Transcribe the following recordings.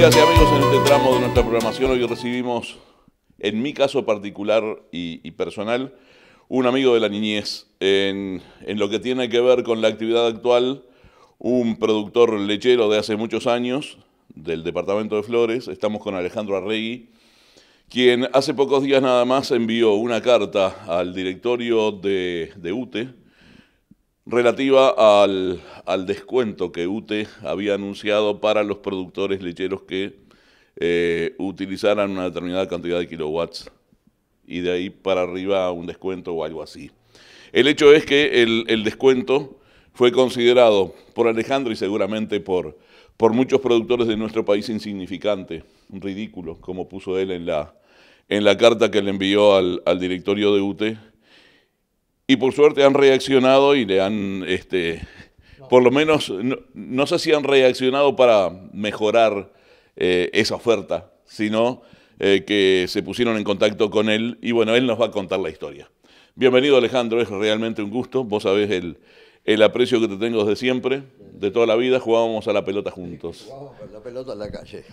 Amigas y amigos, en este tramo de nuestra programación hoy recibimos, en mi caso particular y, personal, un amigo de la niñez en, lo que tiene que ver con la actividad actual, un productor lechero de hace muchos años del departamento de Flores. Estamos con Alejandro Arregui, quien hace pocos días nada más envió una carta al directorio de UTE, relativa al, descuento que UTE había anunciado para los productores lecheros que eh, utilizaran una determinada cantidad de kilowatts y de ahí para arriba un descuento o algo así. El hecho es que el, descuento fue considerado por Alejandro y seguramente por, por muchos productores de nuestro país insignificante, ridículo, como puso él en la, en la carta que le envió al directorio de UTE, y por suerte han reaccionado y le han, este, por lo menos, no, sé si han reaccionado para mejorar eh, esa oferta, sino eh, que se pusieron en contacto con él y bueno, él nos va a contar la historia. Bienvenido Alejandro, es realmente un gusto, vos sabés el, el aprecio que te tengo desde siempre de toda la vida jugábamos a la pelota juntos. Jugábamos a la pelota en la calle.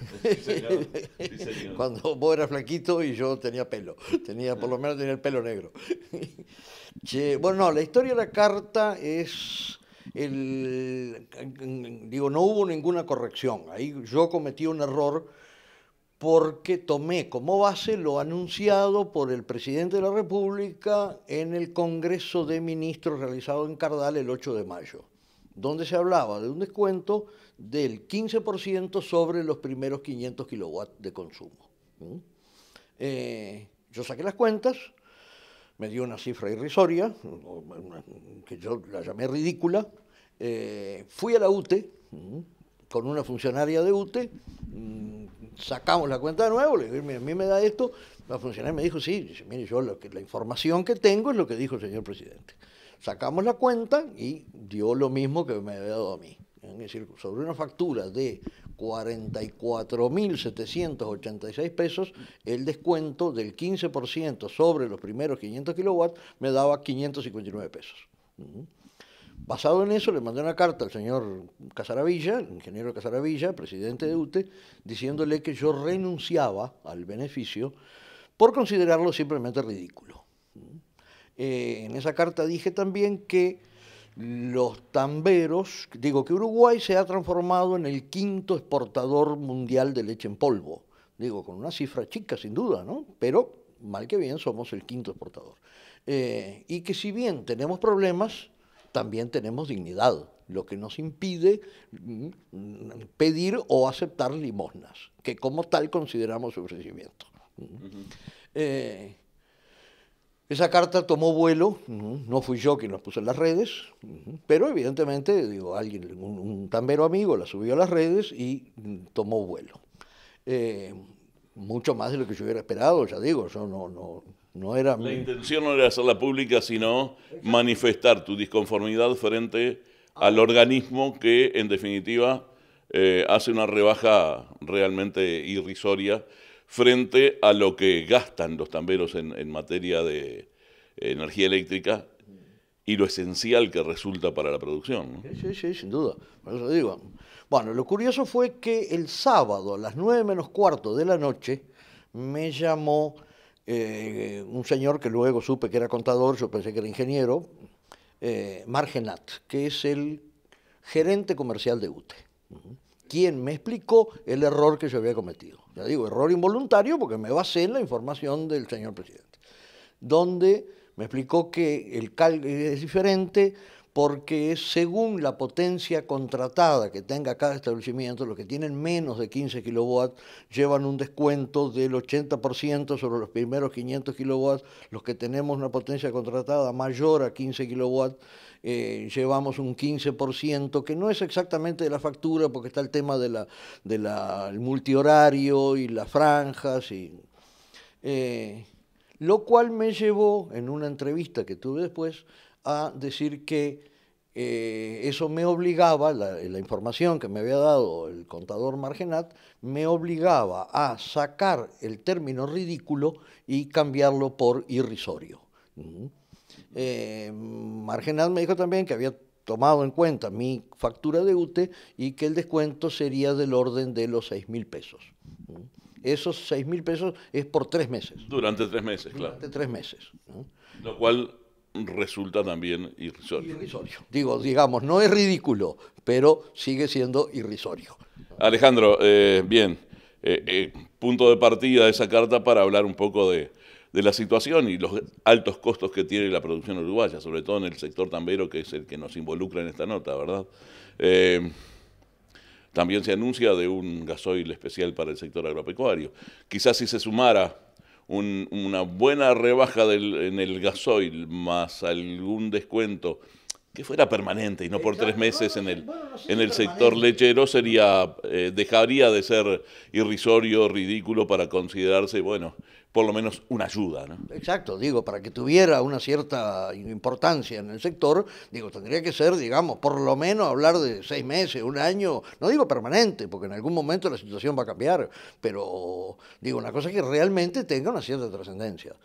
Cuando vos eras flaquito y yo tenía pelo. Tenía, por lo menos tenía el pelo negro. bueno, la historia de la carta es. digo, no hubo ninguna corrección. Ahí yo cometí un error porque tomé como base lo anunciado por el presidente de la República en el Congreso de Ministros realizado en Cardal el 8 de mayo donde se hablaba de un descuento del 15% sobre los primeros 500 kilowatts de consumo. Eh, yo saqué las cuentas, me dio una cifra irrisoria, que yo la llamé ridícula, eh, fui a la UTE con una funcionaria de UTE, mm, sacamos la cuenta de nuevo, le dije, a mí me da esto, la funcionaria me dijo, sí, mire, yo lo que, la información que tengo es lo que dijo el señor presidente. Sacamos la cuenta y dio lo mismo que me había dado a mí. Es decir, sobre una factura de 44.786 pesos, el descuento del 15% sobre los primeros 500 kilowatts me daba 559 pesos. Basado en eso, le mandé una carta al señor Casaravilla, ingeniero Casaravilla, presidente de UTE, diciéndole que yo renunciaba al beneficio por considerarlo simplemente ridículo. Eh, en esa carta dije también que los tamberos, digo que Uruguay se ha transformado en el quinto exportador mundial de leche en polvo. Digo, con una cifra chica, sin duda, ¿no? Pero mal que bien somos el quinto exportador. Eh, y que si bien tenemos problemas, también tenemos dignidad, lo que nos impide mm, pedir o aceptar limosnas, que como tal consideramos ofrecimiento. Esa carta tomó vuelo, no fui yo quien la puso en las redes, pero evidentemente, digo, alguien, un, tan tambero amigo la subió a las redes y mm, tomó vuelo. Eh, mucho más de lo que yo hubiera esperado, ya digo, yo no, no, era... La intención no era hacerla pública, sino manifestar tu disconformidad frente al organismo que, en definitiva, eh, hace una rebaja realmente irrisoria frente a lo que gastan los tamberos en, materia de eh, energía eléctrica y lo esencial que resulta para la producción. Sí, sí, sin duda. Bueno, lo curioso fue que el sábado a las 9 menos cuarto de la noche me llamó eh, un señor que luego supe que era contador, yo pensé que era ingeniero, eh, Margenat, que es el gerente comercial de UTE quien me explicó el error que yo había cometido. Ya digo, error involuntario porque me basé en la información del señor presidente, donde me explicó que el cal es diferente, porque según la potencia contratada que tenga cada establecimiento, los que tienen menos de 15 kilovatios llevan un descuento del 80% sobre los primeros 500 kilowatts, los que tenemos una potencia contratada mayor a 15 kilowatts, eh, llevamos un 15%, que no es exactamente de la factura, porque está el tema del multihorario y las franjas. Y, eh, lo cual me llevó, en una entrevista que tuve después, a decir que eh, eso me obligaba, la, información que me había dado el contador Margenat, me obligaba a sacar el término ridículo y cambiarlo por irrisorio. Eh, Margenat me dijo también que había tomado en cuenta mi factura de UTE y que el descuento sería del orden de los 6 mil pesos. Esos 6 mil pesos es por tres meses. Durante tres meses, claro. Durante tres meses. Lo cual resulta también irrisorio. irrisorio. Digo, digamos, no es ridículo, pero sigue siendo irrisorio. Alejandro, eh, bien, eh, eh, punto de partida de esa carta para hablar un poco de, de, la situación y los altos costos que tiene la producción uruguaya, sobre todo en el sector tambero, que es el que nos involucra en esta nota, ¿verdad? también se anuncia de un gasoil especial para el sector agropecuario. Quizás si se sumara una buena rebaja del, en el gasoil más algún descuento que fuera permanente y no por tres meses en el, en el sector lechero sería eh, dejaría de ser irrisorio, ridículo para considerarse, bueno, por lo menos una ayuda. ¿no? Exacto, digo, para que tuviera una cierta importancia en el sector, digo, tendría que ser, digamos, por lo menos hablar de seis meses, un año, no digo permanente, porque en algún momento la situación va a cambiar, pero digo, una cosa que realmente tenga una cierta trascendencia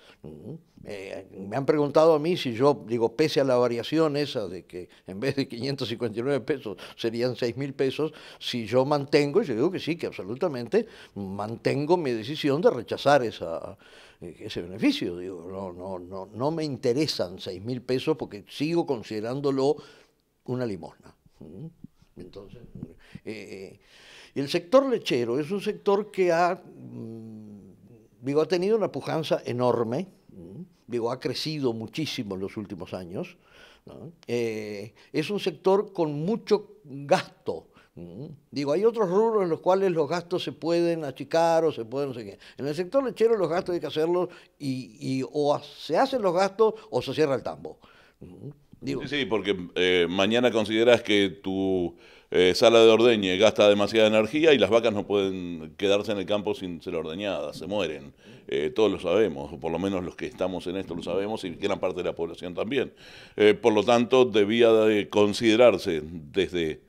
me han preguntado a mí si yo, digo, pese a la variación esa de que en vez de 559 pesos serían 6 mil pesos, si yo mantengo, y yo digo que sí, que absolutamente mantengo mi decisión de rechazar esa, eh, ese beneficio. Digo, no, no, no, no me interesan 6 mil pesos porque sigo considerándolo una limosna. Mm. Entonces, eh, eh, el sector lechero es un sector que ha, mm, digo, ha tenido una pujanza enorme digo, ha crecido muchísimo en los últimos años. Eh, es un sector con mucho gasto. Digo, hay otros rubros en los cuales los gastos se pueden achicar o se pueden no En el sector lechero los gastos hay que hacerlos y, o se hacen los gastos o se cierra el tambo. sí, sí, porque eh, mañana consideras que tu eh, sala de ordeñe gasta demasiada energía y las vacas no pueden quedarse en el campo sin ser ordeñadas, se mueren. Eh, todos lo sabemos, o por lo menos los que estamos en esto lo sabemos y gran parte de la población también. Eh, por lo tanto, debía de considerarse desde,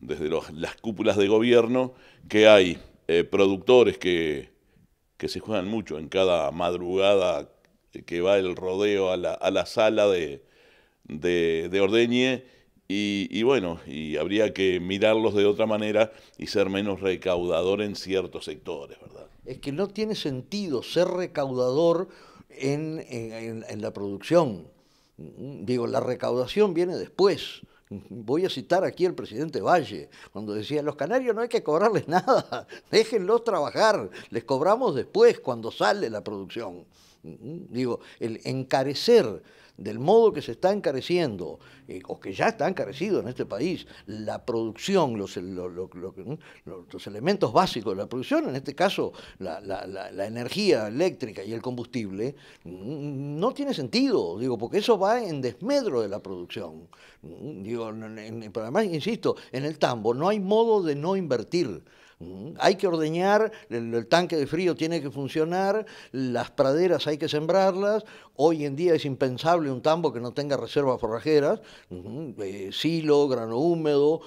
desde las cúpulas de gobierno que hay productores que, se juegan mucho en cada madrugada que va el rodeo a la, sala de ordeñe y, bueno, y habría que mirarlos de otra manera y ser menos recaudador en ciertos sectores, ¿verdad? Es que no tiene sentido ser recaudador en, la producción. Digo, la recaudación viene después. Voy a citar aquí al presidente Valle, cuando decía, los canarios no hay que cobrarles nada, déjenlos trabajar, les cobramos después cuando sale la producción. Digo, el encarecer del modo que se está encareciendo, eh, o que ya está encarecido en este país, la producción, los, elementos básicos de la producción, en este caso la, energía eléctrica y el combustible, mm, no tiene sentido, digo, porque eso va en desmedro de la producción. Mm, digo, además, insisto, en el tambo no hay modo de no invertir. Hay que ordeñar, el, tanque de frío tiene que funcionar, las praderas hay que sembrarlas, hoy en día es impensable un tambo que no tenga reservas forrajeras, eh, silo, grano húmedo,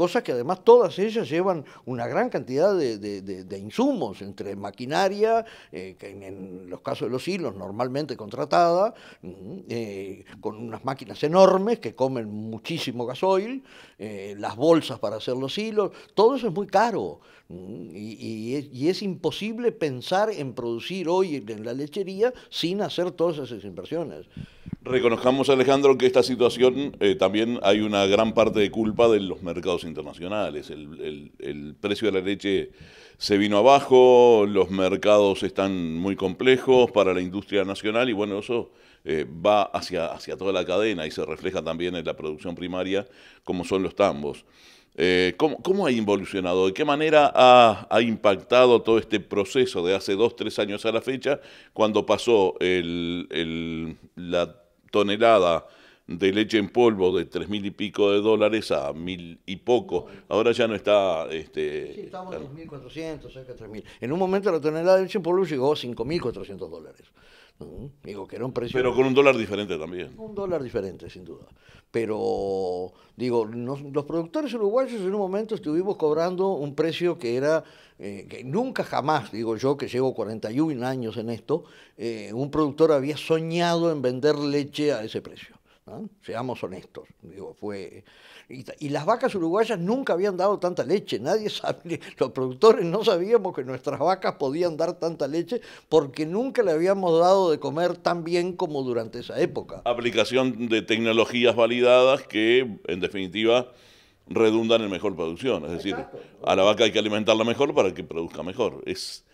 cosas que además todas ellas llevan una gran cantidad de, insumos, entre maquinaria, eh, en, los casos de los hilos normalmente contratada, mm, eh, con unas máquinas enormes que comen muchísimo gasoil, eh, las bolsas para hacer los hilos, todo eso es muy caro mm, y, es, y, es, imposible pensar en producir hoy en la lechería sin hacer todas esas inversiones. Reconozcamos, Alejandro, que esta situación eh, también hay una gran parte de culpa de los mercados internacionales. El, precio de la leche se vino abajo, los mercados están muy complejos para la industria nacional y bueno, eso eh, va hacia, hacia toda la cadena y se refleja también en la producción primaria, como son los tambos. Eh, ¿cómo, ha evolucionado? ¿De qué manera ha, impactado todo este proceso de hace dos, tres años a la fecha, cuando pasó el, el, la tonelada de leche en polvo de tres mil y pico de dólares a mil y poco. Ahora ya no está... Este, sí, estamos en 2.400, cerca de 3.000. En un momento la tonelada de leche en polvo llegó a 5.400 dólares. Digo, que era un precio. Pero con un dólar diferente también. Un dólar diferente, sin duda. Pero, digo, los productores uruguayos en un momento estuvimos cobrando un precio que era, eh, que nunca jamás, digo yo, que llevo 41 años en esto, eh, un productor había soñado en vender leche a ese precio. Seamos honestos. Digo, fue... Y, las vacas uruguayas nunca habían dado tanta leche. Nadie sabe, los productores no sabíamos que nuestras vacas podían dar tanta leche porque nunca le habíamos dado de comer tan bien como durante esa época. Aplicación de tecnologías validadas que, en definitiva, redundan en mejor producción. Es decir, a la vaca hay que alimentarla mejor para que produzca mejor. Es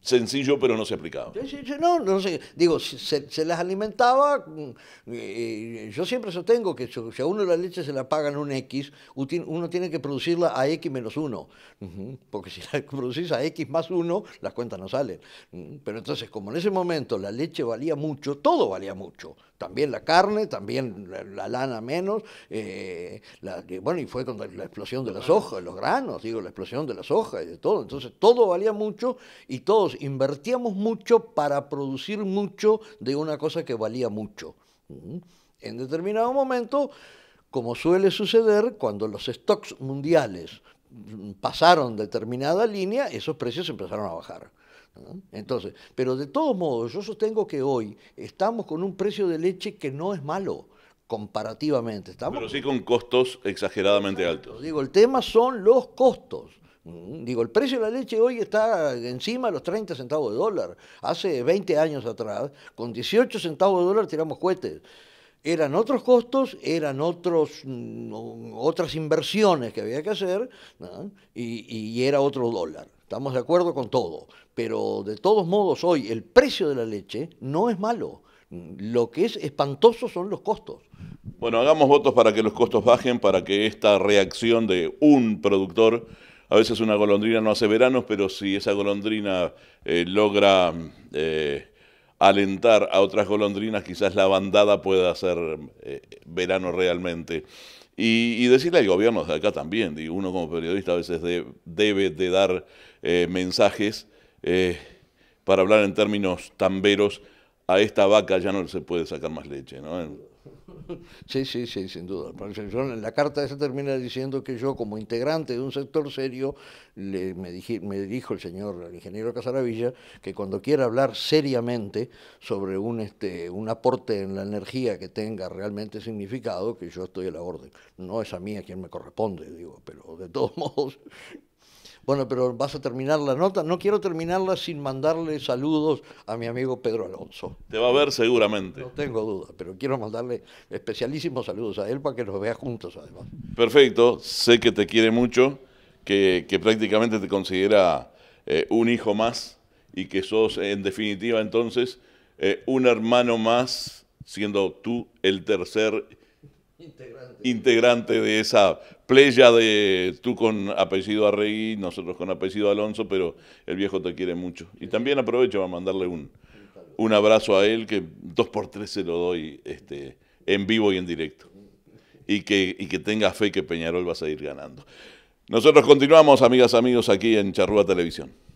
sencillo, pero no se aplicaba. no, no Digo, se, se las alimentaba. Mm, eh, yo siempre sostengo que si a uno la leche se la pagan un X, uno tiene que producirla a X menos uno Porque si la producís a X más uno las cuentas no salen. Pero entonces, como en ese momento la leche valía mucho, todo valía mucho. También la carne, también la, lana menos. Eh, bueno, y fue con la explosión de las hojas, los granos, digo, la explosión de las hojas y de todo. Entonces, todo valía mucho y todos invertíamos mucho para producir mucho de una cosa que valía mucho. En determinado momento, como suele suceder, cuando los stocks mundiales mm, pasaron determinada línea, esos precios empezaron a bajar. Entonces, pero de todos modos, yo sostengo que hoy estamos con un precio de leche que no es malo comparativamente. Estamos... Pero sí con costos exageradamente altos. Digo, el tema son los costos. Mm, digo, el precio de la leche hoy está encima de los 30 centavos de dólar. Hace 20 años atrás, con 18 centavos de dólar tiramos cohetes. Eran otros costos, eran otros, mm, otras inversiones que había que hacer y, y era otro dólar. Estamos de acuerdo con todo. Pero de todos modos, hoy el precio de la leche no es malo. Lo que es espantoso son los costos. Bueno, hagamos votos para que los costos bajen, para que esta reacción de un productor a veces una golondrina no hace veranos, pero si esa golondrina eh, logra eh, alentar a otras golondrinas, quizás la bandada pueda hacer eh, verano realmente. Y, decirle al gobierno de acá también, uno como periodista a veces debe de dar mensajes para hablar en términos tamberos a esta vaca ya no se puede sacar más leche, ¿no? Sí, sí, sí, sin duda. en la carta esa termina diciendo que yo, como integrante de un sector serio, me, me, dirijo el señor, ingeniero Casaravilla, que cuando quiera hablar seriamente sobre un, este, un aporte en la energía que tenga realmente significado, que yo estoy a la orden. No es a mí a quien me corresponde, digo, pero de todos modos, bueno, pero vas a terminar la nota. No quiero terminarla sin mandarle saludos a mi amigo Pedro Alonso. Te va a ver seguramente. No tengo duda, pero quiero mandarle especialísimos saludos a él para que nos vea juntos además. Perfecto, sé que te quiere mucho, que, prácticamente te considera eh, un hijo más y que sos en definitiva entonces eh, un hermano más, siendo tú el tercer integrante. de esa playa de tú con apellido Arregui, nosotros con apellido Alonso, pero el viejo te quiere mucho. Y también aprovecho para mandarle un, un abrazo a él, que dos por tres se lo doy este, en vivo y en directo. Y que, y que tenga fe que Peñarol va a seguir ganando. Nosotros continuamos, amigas, amigos, aquí en Charrúa Televisión.